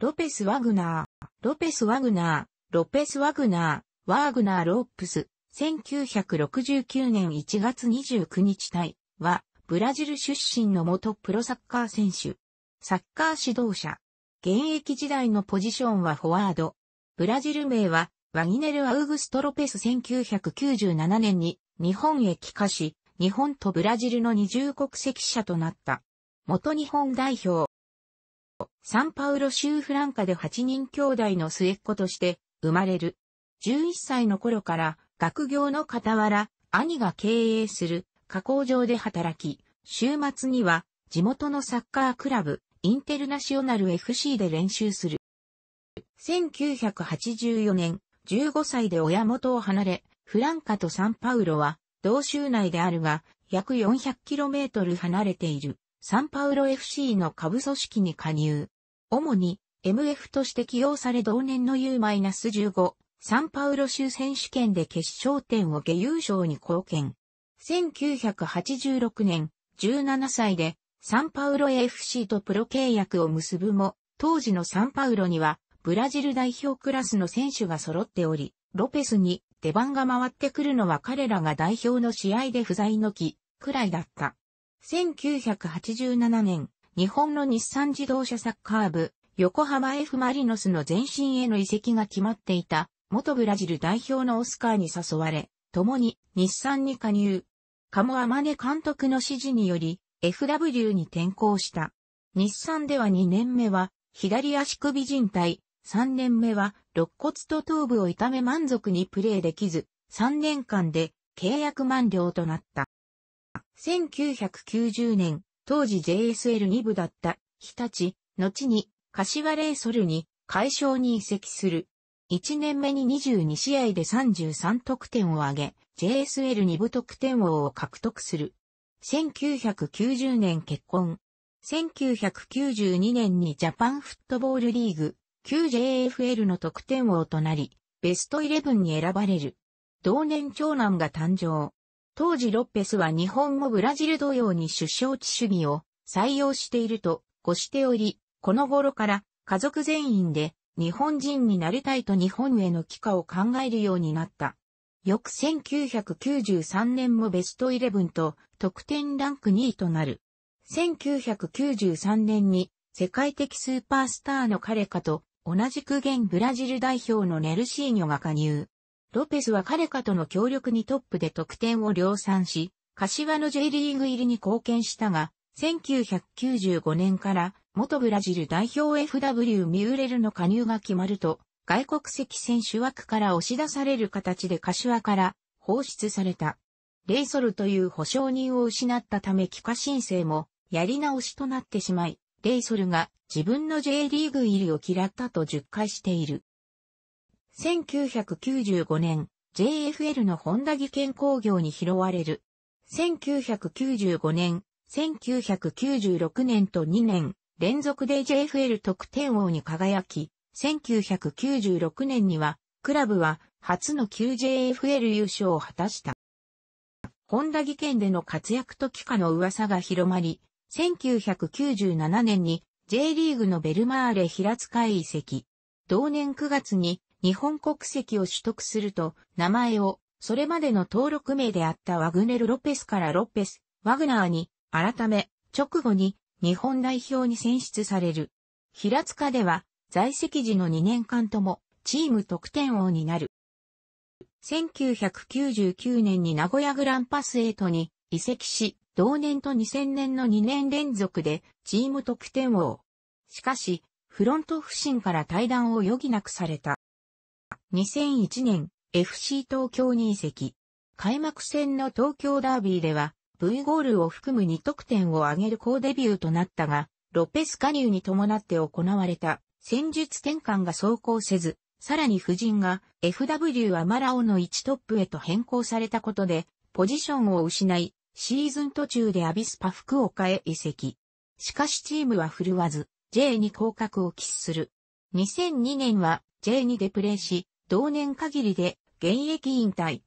ロペス・ワグナー、ロペス・ワグナー、ロペス・ワグナー、ワーグナー・ロップス、1969年1月29日体は、ブラジル出身の元プロサッカー選手、サッカー指導者、現役時代のポジションはフォワード、ブラジル名は、ワギネル・アウグスト・ロペス1997年に日本へ帰化し、日本とブラジルの二重国籍者となった。元日本代表、サンパウロ州フランカで8人兄弟の末っ子として生まれる。11歳の頃から学業の傍ら、兄が経営する加工場で働き、週末には地元のサッカークラブ、インテルナショナル FC で練習する。1984年、15歳で親元を離れ、フランカとサンパウロは同州内であるが、約 400km 離れている。サンパウロ FC の下部組織に加入。主に MF として起用され同年の U-15、サンパウロ州選手権で決勝点を下優勝に貢献。1986年、17歳でサンパウロ f c とプロ契約を結ぶも、当時のサンパウロにはブラジル代表クラスの選手が揃っており、ロペスに出番が回ってくるのは彼らが代表の試合で不在の期くらいだった。1987年、日本の日産自動車サッカー部、横浜 F マリノスの前身への移籍が決まっていた、元ブラジル代表のオスカーに誘われ、共に日産に加入。カモアマネ監督の指示により、FW に転向した。日産では2年目は、左足首靭帯、3年目は、肋骨と頭部を痛め満足にプレーできず、3年間で契約満了となった。1990年、当時 JSL2 部だった日立、後に柏レイソルに解消に移籍する。1年目に22試合で33得点を挙げ、JSL2 部得点王を獲得する。1990年結婚。1992年にジャパンフットボールリーグ、旧 JFL の得点王となり、ベストイレブンに選ばれる。同年長男が誕生。当時ロッペスは日本もブラジル同様に出生地主義を採用しているとごしており、この頃から家族全員で日本人になりたいと日本への帰化を考えるようになった。翌1993年もベストイレブンと得点ランク2位となる。1993年に世界的スーパースターの彼かと同じく現ブラジル代表のネルシーニョが加入。ロペスは彼かとの協力にトップで得点を量産し、柏の J リーグ入りに貢献したが、1995年から元ブラジル代表 FW ミューレルの加入が決まると、外国籍選手枠から押し出される形で柏から放出された。レイソルという保証人を失ったため帰化申請もやり直しとなってしまい、レイソルが自分の J リーグ入りを嫌ったと10回している。1995年、JFL の本田技研工業に拾われる。1995年、1996年と2年、連続で JFL 得点王に輝き、1996年には、クラブは初の旧 j f l 優勝を果たした。本田技研での活躍と期間の噂が広まり、1997年に J リーグのベルマーレ平塚へ移籍。同年9月に日本国籍を取得すると、名前を、それまでの登録名であったワグネル・ロペスからロペス、ワグナーに、改め、直後に、日本代表に選出される。平塚では、在籍時の2年間とも、チーム得点王になる。1999年に名古屋グランパス8に移籍し、同年と2000年の2年連続でチーム得点王。しかし、フロント不振から退団を余儀なくされた。2001年 FC 東京に移籍。開幕戦の東京ダービーでは V ゴールを含む2得点を挙げる好デビューとなったが、ロペス加入に伴って行われた戦術転換が走行せず、さらに夫人が FW アマラオの1トップへと変更されたことで、ポジションを失い、シーズン途中でアビスパ福岡へ移籍。しかしチームは振るわず、J に降格を喫する。2002年は J にデプレイし、同年限りで現役引退。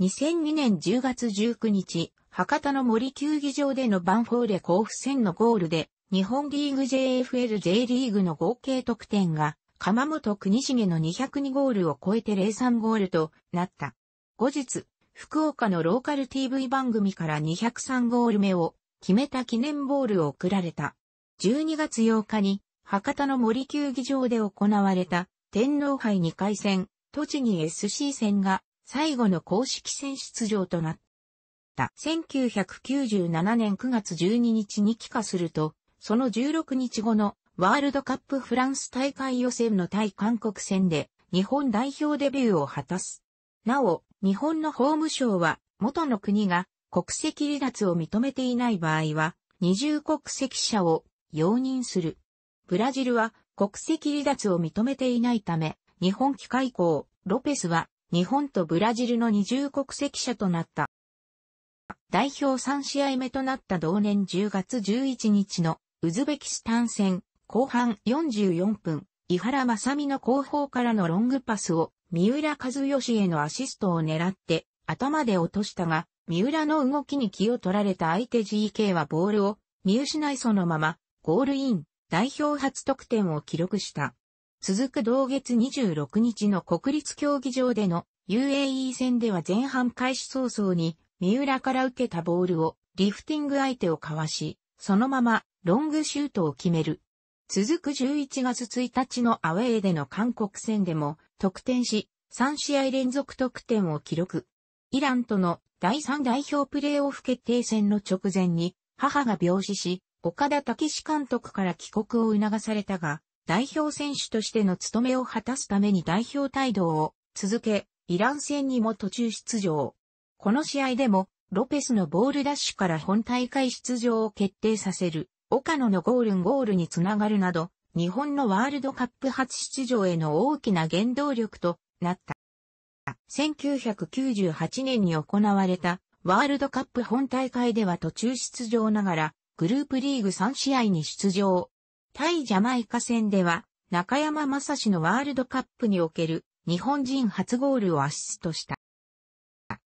2002年10月19日、博多の森球技場でのバンフォーレ甲府戦のゴールで、日本リーグ JFL J リーグの合計得点が、鎌本国重の202ゴールを超えて03ゴールとなった。後日、福岡のローカル TV 番組から203ゴール目を決めた記念ボールを贈られた。12月8日に博多の森球技場で行われた天皇杯2回戦栃木 SC 戦が最後の公式戦出場となった。1997年9月12日に帰化すると、その16日後のワールドカップフランス大会予選の対韓国戦で日本代表デビューを果たす。なお、日本の法務省は元の国が国籍離脱を認めていない場合は二重国籍者を容認する。ブラジルは国籍離脱を認めていないため、日本機械工、ロペスは日本とブラジルの二重国籍者となった。代表3試合目となった同年10月11日のウズベキスタン戦後半44分、伊原正美の後方からのロングパスを三浦和義へのアシストを狙って頭で落としたが、三浦の動きに気を取られた相手 GK はボールを見失いそのままゴールイン代表初得点を記録した。続く同月26日の国立競技場での UAE 戦では前半開始早々に三浦から受けたボールをリフティング相手をかわし、そのままロングシュートを決める。続く11月1日のアウェーでの韓国戦でも得点し、3試合連続得点を記録。イランとの第3代表プレーオフ決定戦の直前に母が病死し、岡田武史監督から帰国を促されたが、代表選手としての務めを果たすために代表帯同を続け、イラン戦にも途中出場。この試合でも、ロペスのボールダッシュから本大会出場を決定させる、岡野のゴールンゴールにつながるなど、日本のワールドカップ初出場への大きな原動力となった。1998年に行われたワールドカップ本大会では途中出場ながらグループリーグ3試合に出場、対ジャマイカ戦では、中山正史のワールドカップにおける日本人初ゴールをアシストした。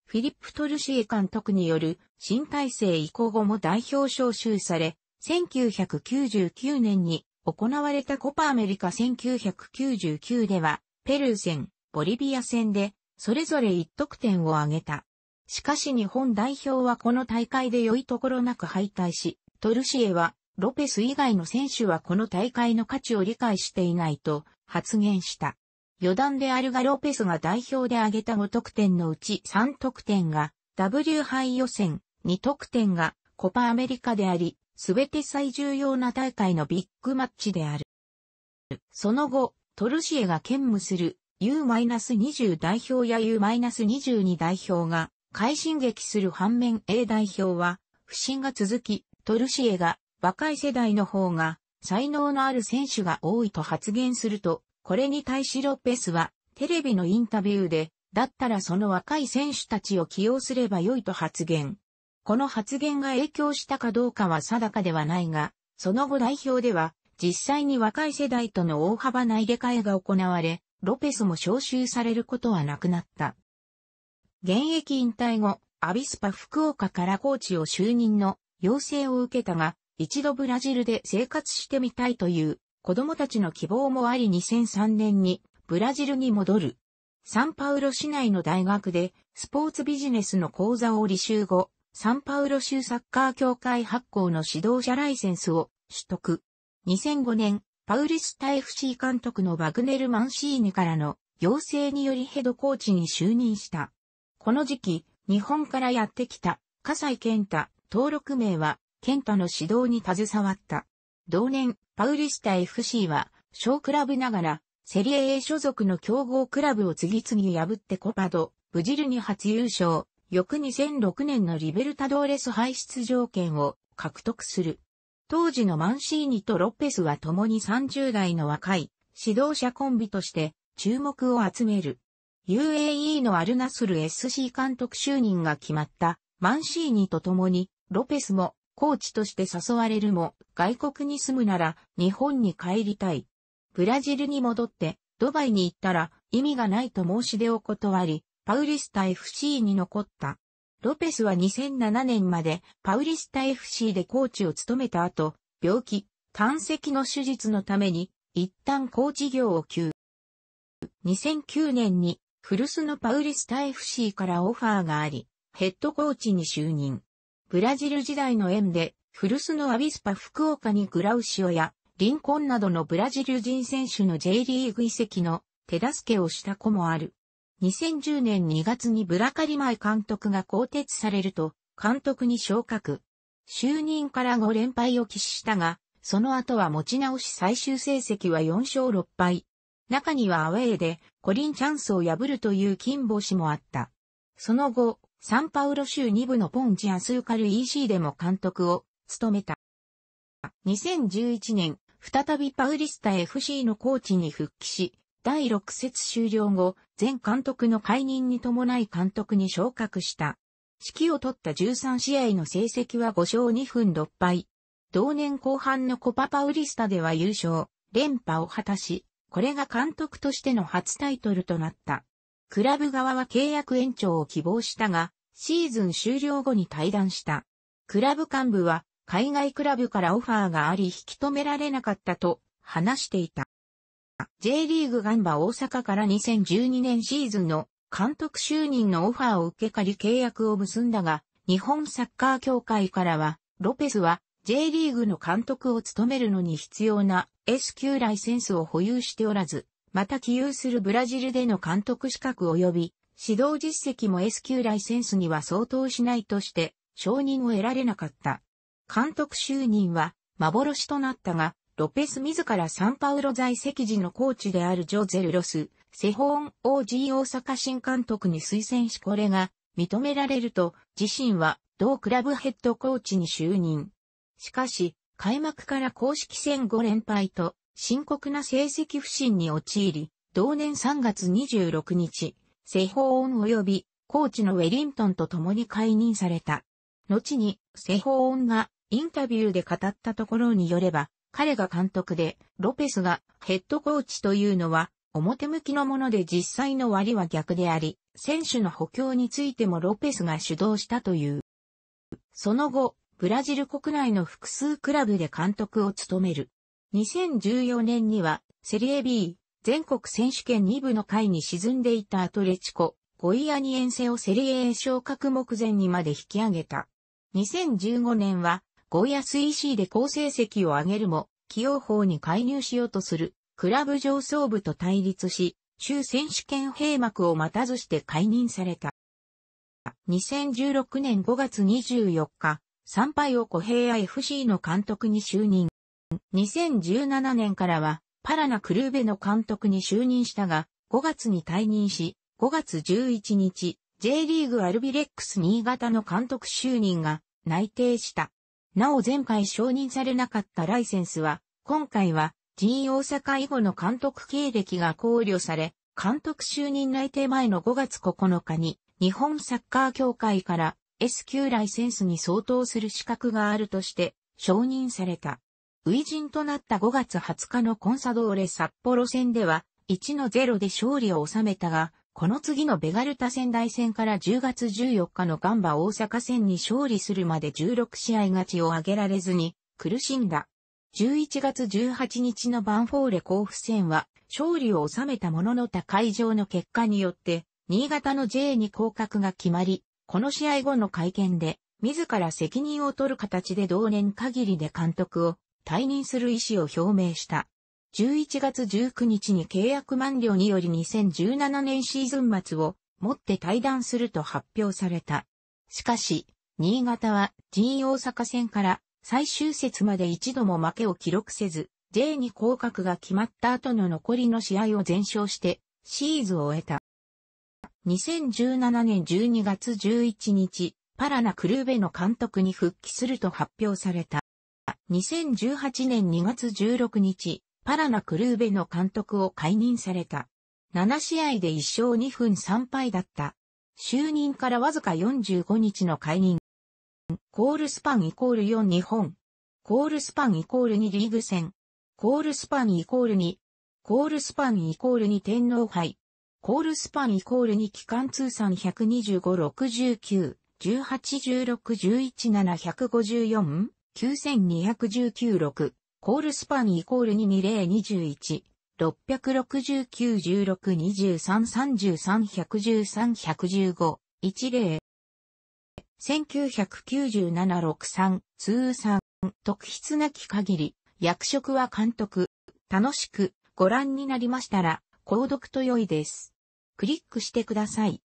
フィリップ・トルシエ監督による新体制移行後も代表招集され、1999年に行われたコパアメリカ1999では、ペルー戦、ボリビア戦で、それぞれ1得点を挙げた。しかし日本代表はこの大会で良いところなく敗退し、トルシエはロペス以外の選手はこの大会の価値を理解していないと発言した。余談であるがロペスが代表で挙げた5得点のうち3得点が W 杯予選、2得点がコパアメリカであり、すべて最重要な大会のビッグマッチである。その後、トルシエが兼務する U-20 代表や U-22 代表が快進撃する反面 A 代表は不振が続き、トルシエが若い世代の方が才能のある選手が多いと発言すると、これに対しロペスはテレビのインタビューで、だったらその若い選手たちを起用すればよいと発言。この発言が影響したかどうかは定かではないが、その後代表では、実際に若い世代との大幅な入れ替えが行われ、ロペスも招集されることはなくなった。現役引退後、アビスパ福岡からコーチを就任の要請を受けたが、一度ブラジルで生活してみたいという子供たちの希望もあり2003年にブラジルに戻る。サンパウロ市内の大学でスポーツビジネスの講座を履修後、サンパウロ州サッカー協会発行の指導者ライセンスを取得。2005年、パウリスタ FC 監督のバグネル・マンシーニからの要請によりヘドコーチに就任した。この時期、日本からやってきた、笠井健太、登録名はケントの指導に携わった。同年、パウリスタ FC は、小クラブながら、セリエ A 所属の強豪クラブを次々破ってコパド、ブジルに初優勝、翌2006年のリベルタドーレス排出条件を獲得する。当時のマンシーニとロッペスは共に30代の若い指導者コンビとして注目を集める。UAE のアルナスル SC 監督就任が決まったマンシーニと共にロペスもコーチとして誘われるも、外国に住むなら日本に帰りたい。ブラジルに戻ってドバイに行ったら意味がないと申し出を断り、パウリスタ FC に残った。ロペスは2007年までパウリスタ FC でコーチを務めた後、病気、胆石の手術のために一旦コーチ業を休。2009年に古巣のパウリスタ FC からオファーがあり、ヘッドコーチに就任。ブラジル時代の縁で、古巣のアビスパ福岡にグラウシオや、リンコンなどのブラジル人選手の J リーグ遺跡の手助けをした子もある。2010年2月にブラカリマイ監督が更迭されると、監督に昇格。就任から5連敗を喫したが、その後は持ち直し最終成績は4勝6敗。中にはアウェーでコリンチャンスを破るという金星もあった。その後、サンパウロ州2部のポンチアスーカル EC でも監督を務めた。2011年、再びパウリスタ FC のコーチに復帰し、第6節終了後、前監督の解任に伴い監督に昇格した。指揮を取った13試合の成績は5勝2分6敗。同年後半のコパパウリスタでは優勝、連覇を果たし、これが監督としての初タイトルとなった。クラブ側は契約延長を希望したが、シーズン終了後に退団した。クラブ幹部は、海外クラブからオファーがあり引き止められなかったと話していた。J リーグガンバ大阪から2012年シーズンの監督就任のオファーを受け借り契約を結んだが、日本サッカー協会からは、ロペスは J リーグの監督を務めるのに必要な S 級ライセンスを保有しておらず、また起用するブラジルでの監督資格及び指導実績も S 級ライセンスには相当しないとして承認を得られなかった。監督就任は幻となったが、ロペス自らサンパウロ在籍時のコーチであるジョゼル・ロス、セホーンジー大阪新監督に推薦しこれが認められると自身は同クラブヘッドコーチに就任。しかし、開幕から公式戦5連敗と深刻な成績不振に陥り、同年3月26日、セホーン及びコーチのウェリントンと共に解任された。後にセホーンがインタビューで語ったところによれば、彼が監督で、ロペスがヘッドコーチというのは表向きのもので実際の割は逆であり、選手の補強についてもロペスが主導したという。その後、ブラジル国内の複数クラブで監督を務める。2014年には、セリエ B、全国選手権2部の会に沈んでいたアトレチコ、ゴイアニエンセをセリエ A 昇格目前にまで引き上げた。2015年は、ゴイアス EC で好成績を上げるも、起用法に介入しようとする、クラブ上層部と対立し、州選手権閉幕を待たずして解任された。2016年5月24日、参拝を小平 FC の監督に就任。2017年からは、パラナクルーベの監督に就任したが、5月に退任し、5月11日、J リーグアルビレックス新潟の監督就任が内定した。なお前回承認されなかったライセンスは、今回は G 大阪以後の監督経歴が考慮され、監督就任内定前の5月9日に、日本サッカー協会から S 級ライセンスに相当する資格があるとして承認された。初陣となった5月20日のコンサドーレ札幌戦では、1-0で勝利を収めたが、この次のベガルタ仙台戦から10月14日のガンバ大阪戦に勝利するまで16試合勝ちを挙げられずに苦しんだ。11月18日のバンフォーレ甲府戦は勝利を収めたものの他会場の結果によって新潟の J に降格が決まり、この試合後の会見で自ら責任を取る形で同年限りで監督を退任する意思を表明した。11月19日に契約満了により2017年シーズン末をもって退団すると発表された。しかし、新潟は G 大阪戦から最終節まで一度も負けを記録せず、J に降格が決まった後の残りの試合を全勝してシーズンを終えた。2017年12月11日、パラナクルーベの監督に復帰すると発表された。2018年2月16日、パラナクルーベの監督を解任された。7試合で1勝2分3敗だった。就任からわずか45日の解任。コールスパンイコール4日本。コールスパンイコール2リーグ戦。コールスパンイコール2。コールスパンイコール2天皇杯。コールスパンイコール2期間通算125、69、18、16、11、7、5 4 9219-6、コールスパンイコール22021、669-16-23-33-113-115-10。1997-63、通算、特筆なき限り、役職は監督、楽しくご覧になりましたら、購読と良いです。クリックしてください。